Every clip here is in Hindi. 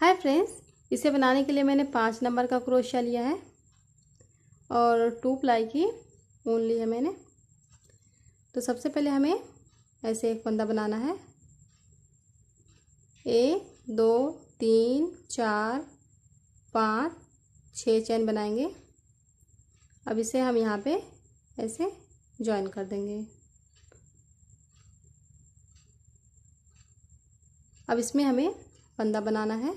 हाय फ्रेंड्स इसे बनाने के लिए मैंने पाँच नंबर का क्रोशिया लिया है और टू प्लाई की ऊन ली है मैंने तो सबसे पहले हमें ऐसे एक फंदा बनाना है एक दो तीन चार पाँच छः चैन बनाएंगे अब इसे हम यहाँ पे ऐसे ज्वाइन कर देंगे अब इसमें हमें फंदा बनाना है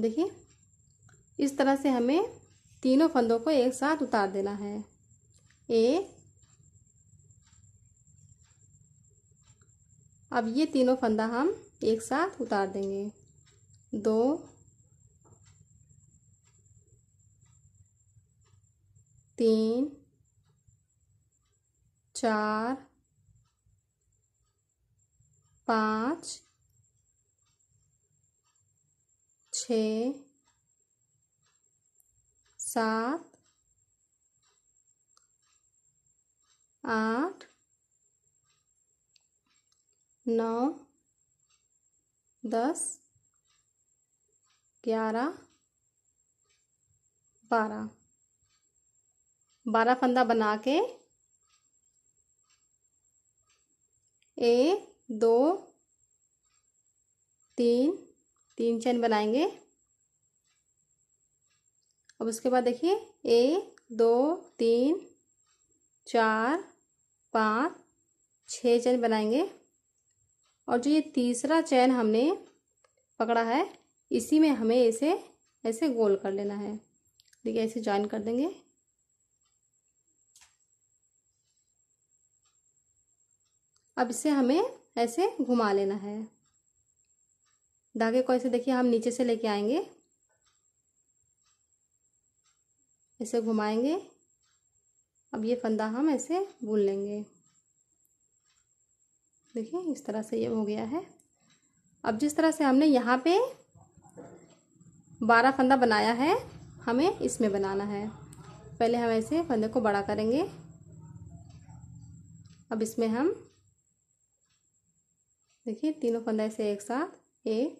देखिए इस तरह से हमें तीनों फंदों को एक साथ उतार देना है एक अब ये तीनों फंदा हम एक साथ उतार देंगे दो तीन चार पाँच छ सात आठ नौ दस ग्यारह बारह बारह फंदा बना के ए दो तीन तीन चैन बनाएंगे अब उसके बाद देखिए एक दो तीन चार पाँच छः चैन बनाएंगे और जो ये तीसरा चैन हमने पकड़ा है इसी में हमें इसे ऐसे गोल कर लेना है देखिए ऐसे ज्वाइन कर देंगे अब इसे हमें ऐसे घुमा लेना है धागे को ऐसे देखिए हम नीचे से लेके आएंगे इसे घुमाएंगे अब ये फंदा हम ऐसे बुन लेंगे देखिए इस तरह से ये हो गया है अब जिस तरह से हमने यहाँ पे बारह फंदा बनाया है हमें इसमें बनाना है पहले हम ऐसे फंदे को बड़ा करेंगे अब इसमें हम देखिए तीनों फंदा ऐसे एक साथ एक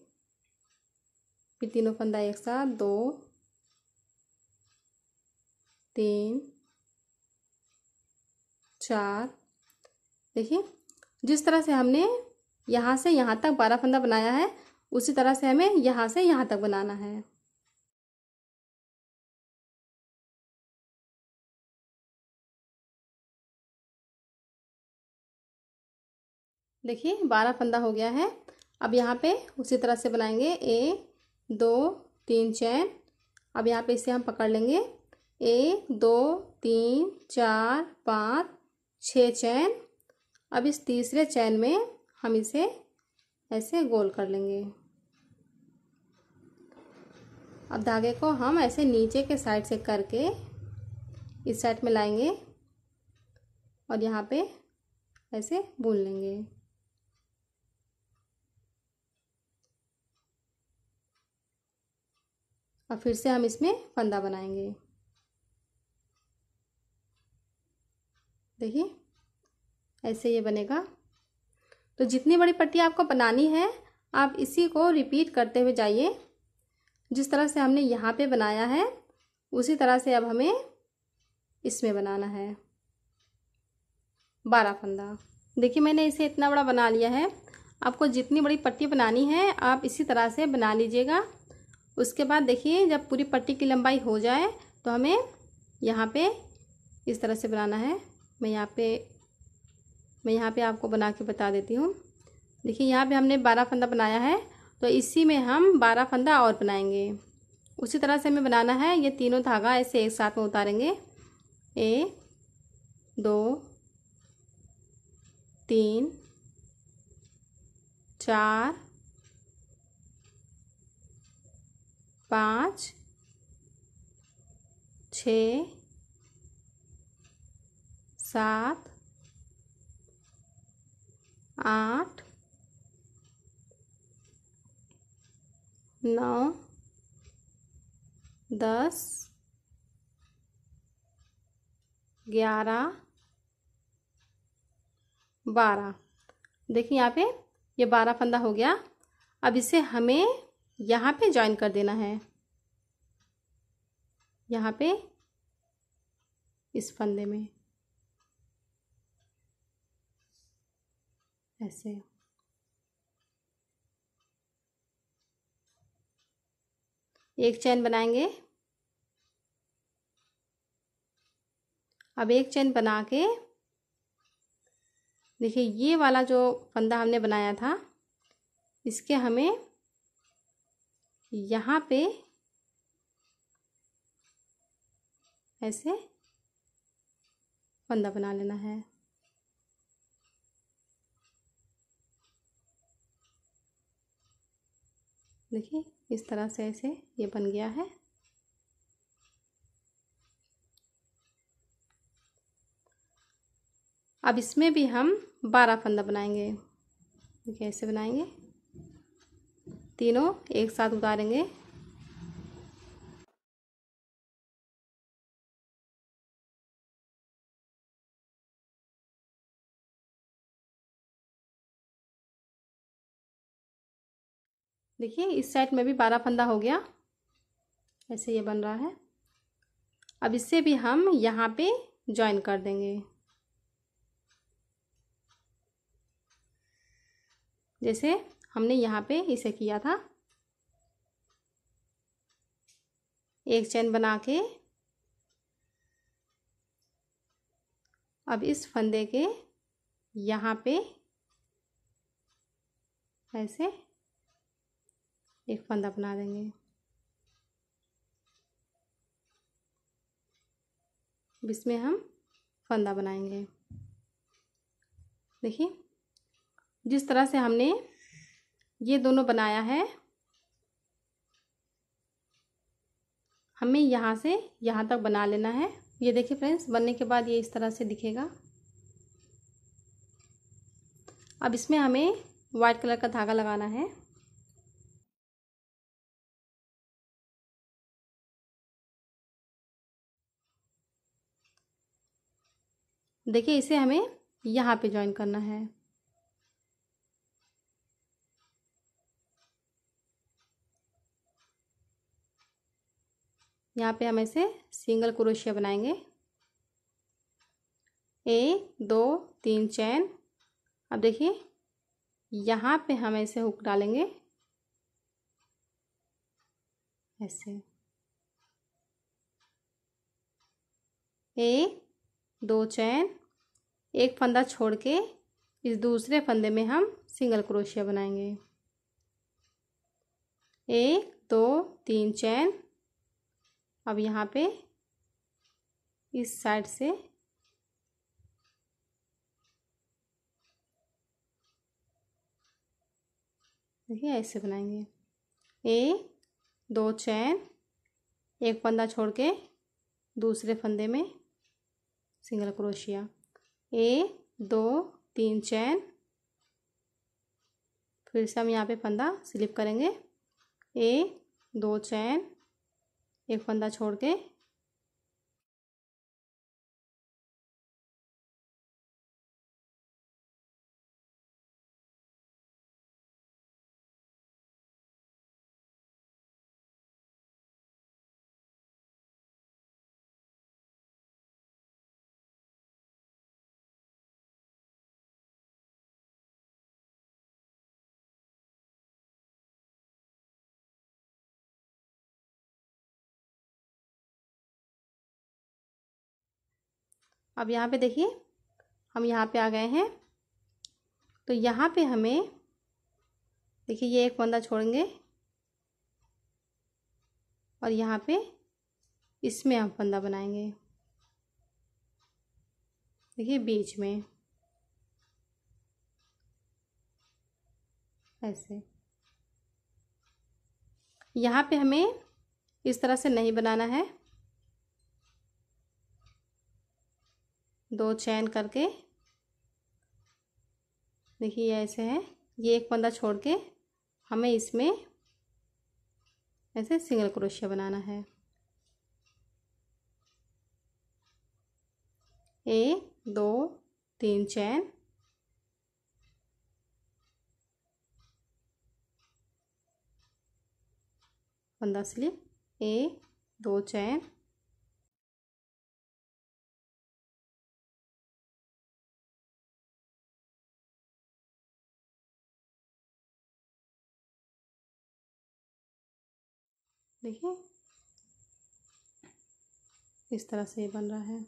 फिर तीनों फंदा एक साथ दो तीन चार देखिए जिस तरह से हमने यहाँ से यहाँ तक बारह फंदा बनाया है उसी तरह से हमें यहाँ से यहाँ तक बनाना है देखिए बारह फंदा हो गया है अब यहाँ पे उसी तरह से बनाएंगे एक दो तीन चैन अब यहाँ पे इसे हम पकड़ लेंगे एक दो तीन चार पाँच छः चैन अब इस तीसरे चैन में हम इसे ऐसे गोल कर लेंगे अब धागे को हम ऐसे नीचे के साइड से करके इस साइड में लाएंगे और यहाँ पे ऐसे बुन लेंगे और फिर से हम इसमें फंदा बनाएंगे देखिए ऐसे ये बनेगा तो जितनी बड़ी पट्टी आपको बनानी है आप इसी को रिपीट करते हुए जाइए जिस तरह से हमने यहाँ पे बनाया है उसी तरह से अब हमें इसमें बनाना है बारह फंदा देखिए मैंने इसे इतना बड़ा बना लिया है आपको जितनी बड़ी पट्टी बनानी है आप इसी तरह से बना लीजिएगा उसके बाद देखिए जब पूरी पट्टी की लंबाई हो जाए तो हमें यहाँ पे इस तरह से बनाना है मैं यहाँ पे मैं यहाँ पे आपको बना के बता देती हूँ देखिए यहाँ पे हमने बारह फंदा बनाया है तो इसी में हम बारह फंदा और बनाएंगे उसी तरह से हमें बनाना है ये तीनों धागा ऐसे एक साथ में उतारेंगे एक दो तीन चार पाँच छ सात आठ नौ दस ग्यारह बारह देखिए यहाँ पे ये बारह फंदा हो गया अब इसे हमें यहाँ पे ज्वाइन कर देना है यहाँ पे इस फंदे में ऐसे एक चैन बनाएंगे अब एक चैन बना के देखिए ये वाला जो फंदा हमने बनाया था इसके हमें यहाँ पे ऐसे फंदा बना लेना है देखिए इस तरह से ऐसे ये बन गया है अब इसमें भी हम बारह फंदा बनाएंगे देखिए ऐसे बनाएंगे तीनों एक साथ उतारेंगे देखिए इस साइड में भी बारह फंदा हो गया ऐसे ये बन रहा है अब इससे भी हम यहाँ पे ज्वाइन कर देंगे जैसे हमने यहाँ पे इसे किया था एक चैन बना के अब इस फंदे के यहाँ पे ऐसे एक फंदा बना देंगे इसमें हम फंदा बनाएंगे देखिए जिस तरह से हमने ये दोनों बनाया है हमें यहाँ से यहाँ तक बना लेना है ये देखिए फ्रेंड्स बनने के बाद ये इस तरह से दिखेगा अब इसमें हमें वाइट कलर का धागा लगाना है देखिए इसे हमें यहाँ पे ज्वाइन करना है यहाँ पे हम ऐसे सिंगल क्रोशिया बनाएंगे एक दो तीन चैन अब देखिए यहाँ पे हम ऐसे हुक डालेंगे ऐसे एक दो चैन एक फंदा छोड़ के इस दूसरे फंदे में हम सिंगल क्रोशिया बनाएंगे एक दो तीन चैन अब यहाँ पे इस साइड से देखिए ऐसे बनाएंगे एक दो चैन एक फंदा छोड़ के दूसरे फंदे में सिंगल क्रोशिया ए दो तीन चैन फिर से हम यहाँ पे फंदा स्लिप करेंगे ए दो चैन एक फंदा छोड़ के अब यहाँ पे देखिए हम यहाँ पे आ गए हैं तो यहाँ पे हमें देखिए ये एक फंदा छोड़ेंगे और यहाँ पे इसमें हम फंदा बनाएंगे देखिए बीच में ऐसे यहाँ पे हमें इस तरह से नहीं बनाना है दो चैन करके देखिए ऐसे है ये एक पंदा छोड़ के हमें इसमें ऐसे सिंगल क्रोशिया बनाना है एक दो तीन चैन पंदा स्लिप एक दो चैन देखिए इस तरह से ये बन रहा है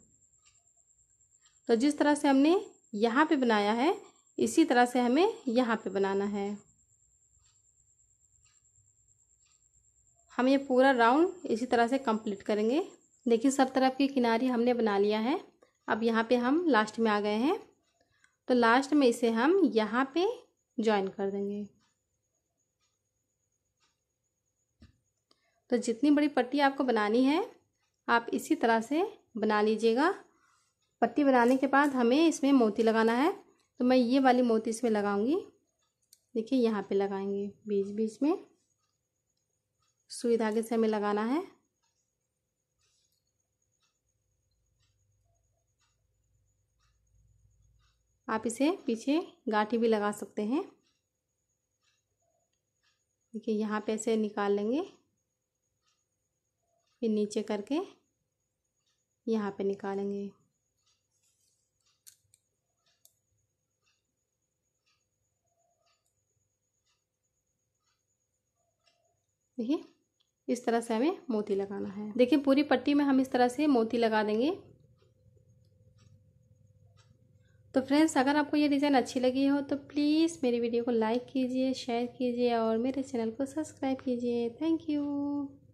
तो जिस तरह से हमने यहाँ पे बनाया है इसी तरह से हमें यहाँ पे बनाना है हम ये पूरा राउंड इसी तरह से कंप्लीट करेंगे देखिए सब तरफ की किनारी हमने बना लिया है अब यहाँ पे हम लास्ट में आ गए हैं तो लास्ट में इसे हम यहाँ पे ज्वाइन कर देंगे तो जितनी बड़ी पट्टी आपको बनानी है आप इसी तरह से बना लीजिएगा पट्टी बनाने के बाद हमें इसमें मोती लगाना है तो मैं ये वाली मोती इसमें लगाऊंगी देखिए यहाँ पे लगाएंगे बीच बीच में सुई धागे से हमें लगाना है आप इसे पीछे गाठी भी लगा सकते हैं देखिए यहाँ पे ऐसे निकाल लेंगे फिर नीचे करके यहाँ पे निकालेंगे देखिए इस तरह से हमें मोती लगाना है देखिए पूरी पट्टी में हम इस तरह से मोती लगा देंगे तो फ्रेंड्स अगर आपको ये डिज़ाइन अच्छी लगी हो तो प्लीज़ मेरी वीडियो को लाइक कीजिए शेयर कीजिए और मेरे चैनल को सब्सक्राइब कीजिए थैंक यू